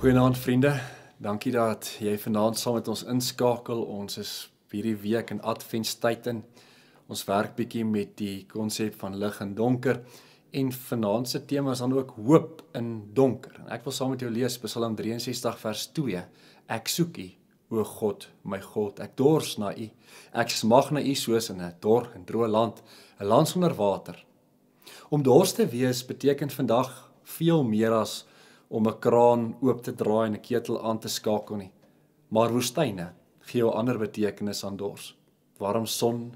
Goeienaand vriende. Dankie dat jy vanaand saam met ons inskakel. Ons is hierdie week in Adventstyd in. Ons werk bietjie met die konsep van lig en donker en vanaand se tema is dan ook hoop in donker. En ek wil saam met jou lees Psalm 63 vers 2. Ek soek U, o God, my God. Ek dors na U. Ek smag na U soos in 'n dor en droë land, 'n land sonder water. Om dors te wees beteken vandag veel meer as om 'n kraan oop te draai en 'n ketel aan te skakel nie. Maar woestyne gee 'n ander betekenis aan dors. Warm son,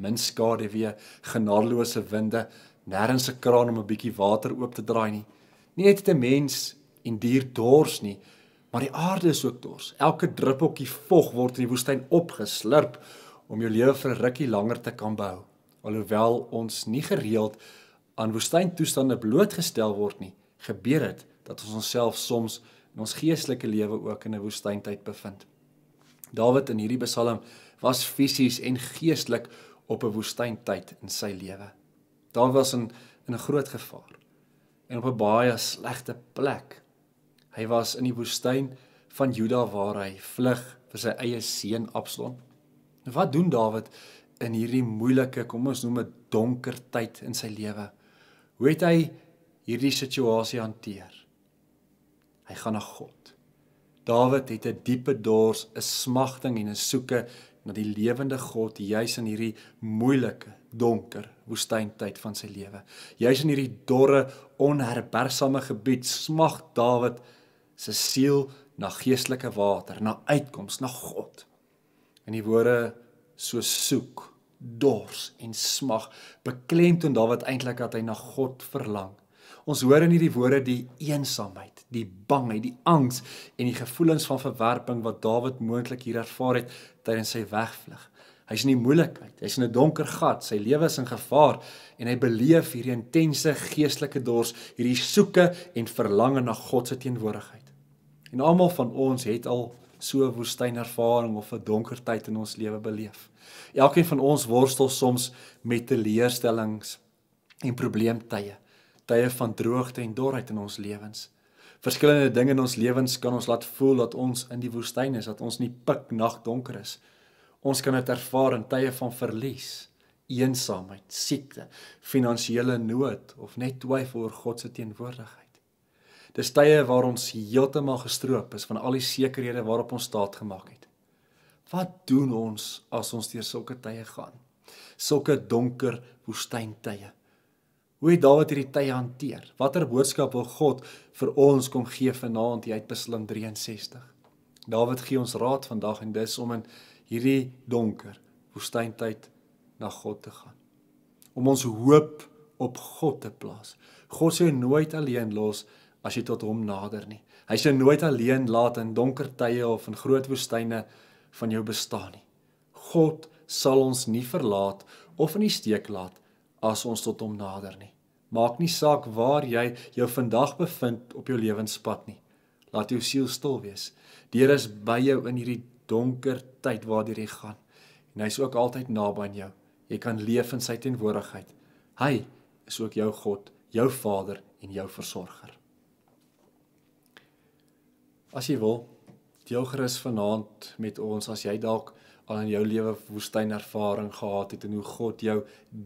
min skaduwee, genadeloose winde, nêrens 'n kraan om 'n bietjie water oop te draai nie. Nie net 'n mens en dier dors nie, maar die aarde is ook dors. Elke druppeltjie vog word in die woestyn opgeslurp om jou lewe vir 'n rukkie langer te kan bou. Alhoewel ons nie gereeld aan woestyntoestande blootgestel word nie, gebeur dit dat ons onsself soms in ons geestelike lewe ook in 'n woestyntyd bevind. Dawid in hierdie Psalm was fisies en geestelik op 'n woestyntyd in sy lewe. Daar was in in 'n groot gevaar en op 'n baie slegte plek. Hy was in die woestyn van Juda waar hy vlug vir sy eie seun Absalom. Wat doen Dawid in hierdie moeilike, kom ons noem dit donker tyd in sy lewe? Hoe het hy hierdie situasie hanteer? Hy gaan na God. Dawid het 'n diepe dors, 'n smagting en 'n soeke na die lewende God juis in hierdie moeilike, donker woestyntyd van sy lewe. Juis in hierdie dorre, onherbergsame gebied smag Dawid se siel na geestelike water, na uitkoms, na God. In die woorde so soek, dors en smag, beklemtoon Dawid eintlik dat hy na God verlang. Ons hoor in hierdie woorde die eensaamheid, die bangheid, die angs en die gevoelens van verwerping wat Dawid moontlik hier ervaar het tydens sy wegvlug. Hy's in die moeilikheid, hy's in 'n donker gat, sy lewe is in gevaar en hy beleef hierdie intense geestelike dors, hierdie soeke en verlange na God se teenwoordigheid. En almal van ons het al so 'n woestynervaring of 'n donker tyd in ons lewe beleef. Elkeen van ons worstel soms met teleurstellings en probleemtye tye van droogte en dorheid in ons lewens. Verskillende dinge in ons lewens kan ons laat voel dat ons in die woestyn is, dat ons nie pik nag donker is. Ons kan dit ervaar in tye van verlies, eensaamheid, siekte, finansiële nood of net twyfel oor God se teenwoordigheid. Dis tye waar ons heeltemal gestroop is van al die sekerhede waarop ons staat gemaak het. Wat doen ons as ons deur sulke tye gaan? Sulke donker woestyntye. Hoe het Dawid hierdie tye hanteer? Watter boodskap wil God vir ons kom gee vanaand hier uit Psalm 63? Dawid gee ons raad vandag en dis om in hierdie donker woestyntyd na God te gaan. Om ons hoop op God te plaas. God sou nooit alleen los as jy tot hom nader nie. Hy sou nooit alleen laat in donker tye of in groot woestyne van jou bestaan nie. God sal ons nie verlaat of in die steek laat as ons tot hom nader nie. Maak nie saak waar jy jou vandag bevind op jou lewenspad nie. Laat jou siel stil wees. Die Here is by jou in hierdie donker tyd waartoe jy gaan. En hy's ook altyd naby aan jou. Jy kan leef in sy teenwoordigheid. Hy is ook jou God, jou Vader en jou versorger. As jy wil, deel gerus vanaand met ons as jy dalk al in jou lewe woestyn ervaring gehad het en hoe God jou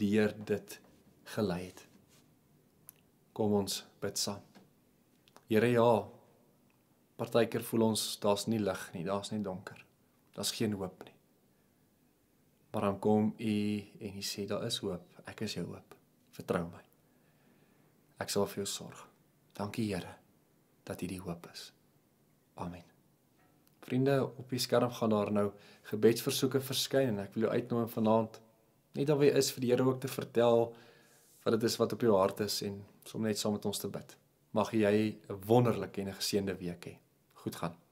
deur dit gelei het. Kom ons bid saam. Here ja. Partykeer voel ons daar's nie lig nie, daar's net donker. Daar's geen hoop nie. Maar dan kom U en U sê daar is hoop. Ek is jou hoop. Vertrou my. Ek sal vir jou sorg. Dankie Here dat U die hoop is. Amen vriende op die skerm gaan daar nou gebedsversoeke verskyn en ek wil jou uitnooi vanaand net dat jy is vir die Here ook te vertel wat dit is wat op jou hart is en sommer net saam met ons te bid. Mag jy 'n wonderlike en 'n geseënde week hê. Goed gaan.